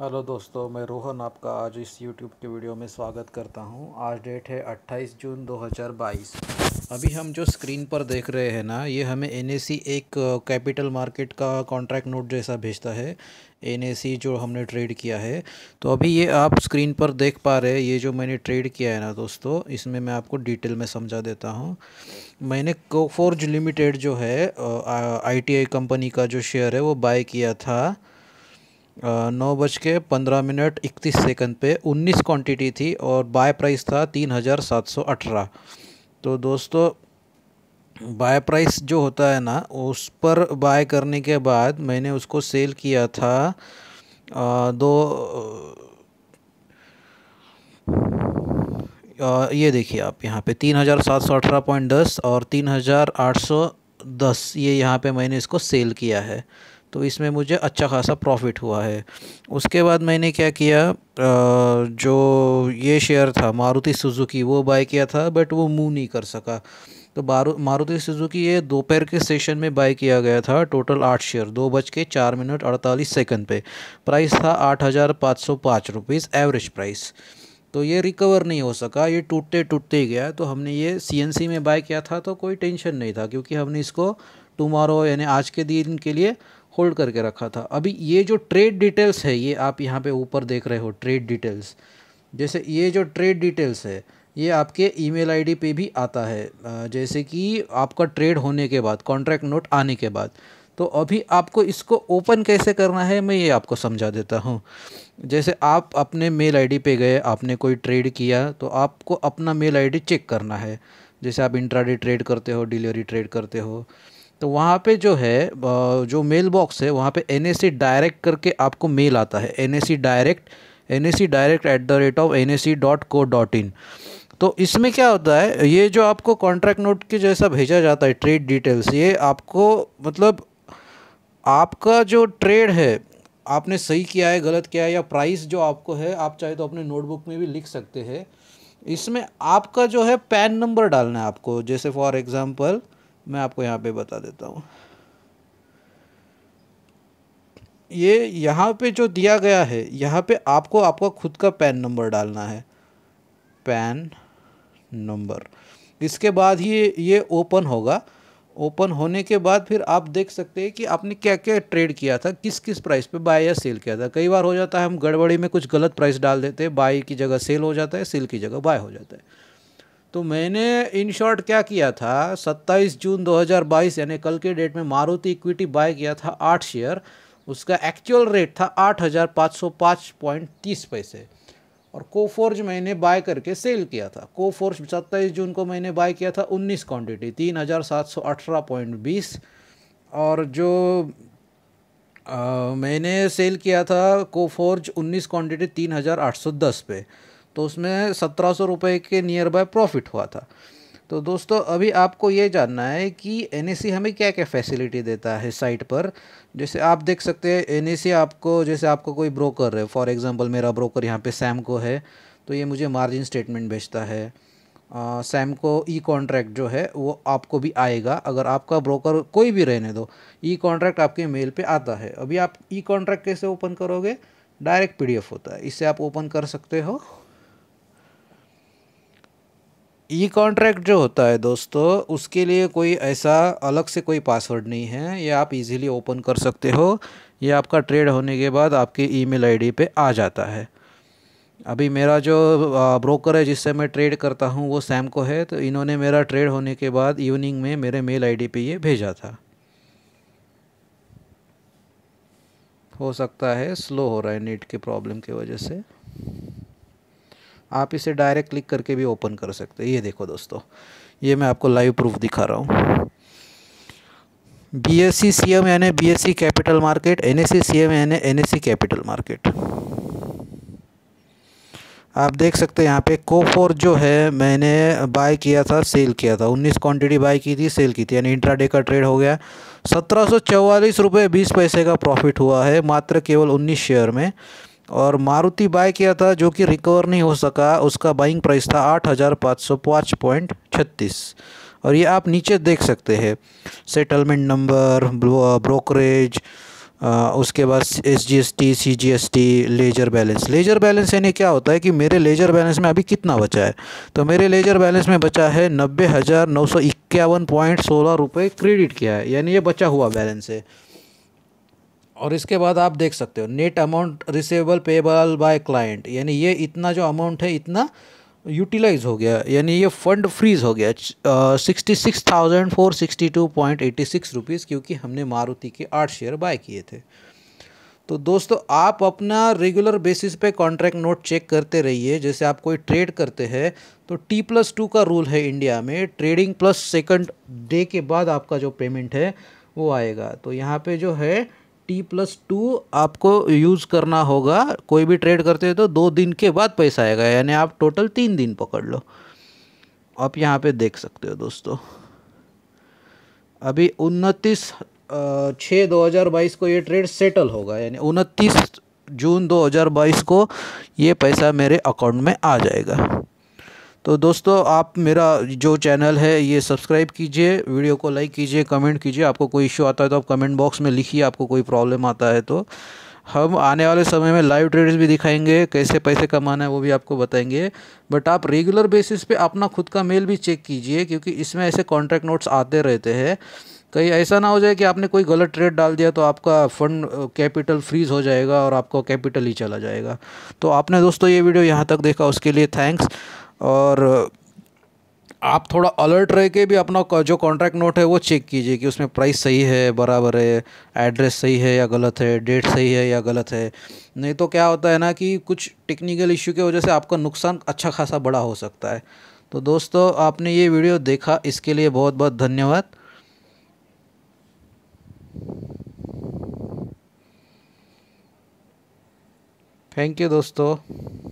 hello दोस्तों मैं रोहन आपका आज इस यूट्यूब के वीडियो में स्वागत करता हूं आज डेट है 28 जून 2022 अभी हम जो स्क्रीन पर देख रहे हैं ना ये हमें एन एक कैपिटल मार्केट का कॉन्ट्रैक्ट नोट जैसा भेजता है एन जो हमने ट्रेड किया है तो अभी ये आप स्क्रीन पर देख पा रहे हैं ये जो मैंने ट्रेड किया है ना दोस्तों इसमें मैं आपको डिटेल में समझा देता हूँ मैंने कोफोर्ज लिमिटेड जो है आई कंपनी का जो शेयर है वो बाय किया था नौ बज के पंद्रह मिनट इकतीस सेकंड पे उन्नीस क्वांटिटी थी और बाय प्राइस था तीन हज़ार सात सौ अठारह तो दोस्तों बाय प्राइस जो होता है ना उस पर बाय करने के बाद मैंने उसको सेल किया था आ, दो आ, ये देखिए आप यहाँ पे तीन हज़ार सात सौ अठारह पॉइंट दस और तीन हज़ार आठ सौ दस ये यहाँ पे मैंने इसको सेल किया है तो इसमें मुझे अच्छा खासा प्रॉफिट हुआ है उसके बाद मैंने क्या किया जो ये शेयर था मारुति सुजुकी वो बाय किया था बट वो मूव नहीं कर सका तो मारुति सुजुकी ये दोपहर के सेशन में बाय किया गया था टोटल आठ शेयर दो बज के चार मिनट अड़तालीस सेकंड पे प्राइस था आठ हज़ार पाँच सौ पाँच रुपीज़ एवरेज प्राइस तो ये रिकवर नहीं हो सका ये टूटते टूटते गया तो हमने ये सी में बाय किया था तो कोई टेंशन नहीं था क्योंकि हमने इसको टुमारो यानी आज के दिन के लिए होल्ड करके रखा था अभी ये जो ट्रेड डिटेल्स है ये आप यहाँ पे ऊपर देख रहे हो ट्रेड डिटेल्स जैसे ये जो ट्रेड डिटेल्स है ये आपके ईमेल आईडी पे भी आता है जैसे कि आपका ट्रेड होने के बाद कॉन्ट्रैक्ट नोट आने के बाद तो अभी आपको इसको ओपन कैसे करना है मैं ये आपको समझा देता हूँ जैसे आप अपने मेल आईडी पे गए आपने कोई ट्रेड किया तो आपको अपना मेल आईडी चेक करना है जैसे आप इंट्राडे ट्रेड करते हो डिलीवरी ट्रेड करते हो तो वहाँ पे जो है जो मेल बॉक्स है वहाँ पे एन डायरेक्ट करके आपको मेल आता है N direct N direct at the rate of N dot co dot in तो इसमें क्या होता है ये जो आपको कॉन्ट्रैक्ट नोट के जैसा भेजा जाता है ट्रेड डिटेल्स ये आपको मतलब आपका जो ट्रेड है आपने सही किया है गलत किया है या प्राइस जो आपको है आप चाहे तो अपने नोटबुक में भी लिख सकते हैं इसमें आपका जो है पैन नंबर डालना है आपको जैसे फॉर एग्ज़ाम्पल मैं आपको यहाँ पे बता देता हूँ ये यहाँ पे जो दिया गया है यहाँ पे आपको आपका खुद का पैन नंबर डालना है पैन नंबर इसके बाद ही ये ओपन होगा ओपन होने के बाद फिर आप देख सकते हैं कि आपने क्या क्या ट्रेड किया था किस किस प्राइस पे बाय या सेल किया था कई बार हो जाता है हम गड़बड़ी में कुछ गलत प्राइस डाल देते हैं बाय की जगह सेल हो जाता है सेल की जगह बाय हो जाता है तो मैंने इन शॉर्ट क्या किया था 27 जून 2022 यानी कल के डेट में मारुति इक्विटी बाय किया था आठ शेयर उसका एक्चुअल रेट था आठ हज़ार पाँच सौ पाँच पॉइंट तीस पैसे और कोफोर्ज मैंने बाय करके सेल किया था कोफोर्ज सत्ताईस जून को मैंने बाय किया था उन्नीस क्वान्टिटी तीन हज़ार सात सौ अठारह पॉइंट बीस और जो आ, मैंने सेल किया था कोफोर्ज उन्नीस क्वान्टिटी तीन हज़ार आठ सौ दस पे तो उसमें सत्रह सौ रुपये के नियर बाय प्रॉफिट हुआ था तो दोस्तों अभी आपको ये जानना है कि एन हमें क्या क्या फैसिलिटी देता है साइट पर जैसे आप देख सकते हैं एन आपको जैसे आपको कोई ब्रोकर है फॉर एग्ज़ाम्पल मेरा ब्रोकर यहाँ पे सैम को है तो ये मुझे मार्जिन स्टेटमेंट भेजता है सैम को ई कॉन्ट्रैक्ट जो है वो आपको भी आएगा अगर आपका ब्रोकर कोई भी रहने दो ई कॉन्ट्रैक्ट आपके मेल पे आता है अभी आप ई कॉन्ट्रैक्ट कैसे ओपन करोगे डायरेक्ट पीडीएफ होता है इससे आप ओपन कर सकते हो ई कॉन्ट्रैक्ट जो होता है दोस्तों उसके लिए कोई ऐसा अलग से कोई पासवर्ड नहीं है ये आप इजीली ओपन कर सकते हो ये आपका ट्रेड होने के बाद आपके ईमेल आईडी पे आ जाता है अभी मेरा जो ब्रोकर है जिससे मैं ट्रेड करता हूँ वो सैम को है तो इन्होंने मेरा ट्रेड होने के बाद इवनिंग में मेरे मेल आई डी ये भेजा था हो सकता है स्लो हो रहा है नेट के प्रॉब्लम की वजह से आप इसे डायरेक्ट क्लिक करके भी ओपन कर सकते हैं ये देखो दोस्तों ये मैं आपको लाइव प्रूफ दिखा रहा हूँ B S C C M यानी B S C capital market N S C C M यानी N S C capital market आप देख सकते हैं यहाँ पे कोफोर जो है मैंने बाय किया था सेल किया था उन्नीस क्वांटिटी बाय की थी सेल की थी यानी इंट्राडे का ट्रेड हो गया सत्रह सौ चौवालीस रुपये बीस पैसे का प्रॉफिट हुआ है मात्र केवल उन्नीस शेयर में और मारुति बाय किया था जो कि रिकवर नहीं हो सका उसका बाइंग प्राइस था आठ हज़ार पाँच सौ पाँच पॉइंट छत्तीस और ये आप नीचे देख सकते हैं सेटलमेंट नंबर ब्रोकरेज उसके बाद S G S T C G S T ledger balance ledger balance यानी क्या होता है कि मेरे लेजर बैलेंस में अभी कितना बचा है तो मेरे लेजर बैलेंस में बचा है नब्बे हज़ार नौ सौ इक्यावन पॉइंट सोलह रुपये क्रेडिट किया है यानी ये बचा हुआ बैलेंस है और इसके बाद आप देख सकते हो net amount receivable payable by client यानी ये इतना जो अमाउंट है इतना यूटिलाइज हो गया यानी ये फंड फ्रीज हो गया sixty six thousand four sixty two point eighty six rupees क्योंकि हमने मारुति के आठ शेयर बाय किए थे तो दोस्तों आप अपना रेगुलर बेसिस पे कॉन्ट्रैक्ट नोट चेक करते रहिए जैसे आप कोई ट्रेड करते हैं तो टी प्लस टू का रूल है इंडिया में ट्रेडिंग प्लस सेकंड डे के बाद आपका जो पेमेंट है वो आएगा तो यहाँ पे जो है टी प्लस टू आपको यूज़ करना होगा कोई भी ट्रेड करते हो तो दो दिन के बाद पैसा आएगा यानी आप टोटल तीन दिन पकड़ लो आप यहाँ पे देख सकते हो दोस्तों अभी उनतीस छः दो हज़ार बाईस को ये ट्रेड सेटल होगा यानी उनतीस जून दो हज़ार बाईस को ये पैसा मेरे अकाउंट में आ जाएगा तो दोस्तों आप मेरा जो चैनल है ये सब्सक्राइब कीजिए वीडियो को लाइक कीजिए कमेंट कीजिए आपको कोई इश्यू आता है तो आप कमेंट बॉक्स में लिखिए आपको कोई प्रॉब्लम आता है तो हम आने वाले समय में लाइव ट्रेडर्स भी दिखाएंगे कैसे पैसे कमाना है वो भी आपको बताएंगे बट आप रेगुलर बेसिस पे अपना खुद का मेल भी चेक कीजिए क्योंकि इसमें ऐसे कॉन्ट्रैक्ट नोट्स आते रहते हैं कहीं ऐसा ना हो जाए कि आपने कोई गलत ट्रेड डाल दिया तो आपका फंड कैपिटल फ्रीज हो जाएगा और आपका कैपिटल ही चला जाएगा तो आपने दोस्तों ये वीडियो यहाँ तक देखा उसके लिए थैंक्स और आप थोड़ा अलर्ट रह के भी अपना जो कॉन्ट्रैक्ट नोट है वो चेक कीजिए कि उसमें प्राइस सही है बराबर है एड्रेस सही है या गलत है डेट सही है या गलत है नहीं तो क्या होता है ना कि कुछ टेक्निकल इश्यू की वजह से आपका नुकसान अच्छा खासा बड़ा हो सकता है तो दोस्तों आपने ये वीडियो देखा इसके लिए बहुत बहुत धन्यवाद थैंक यू दोस्तों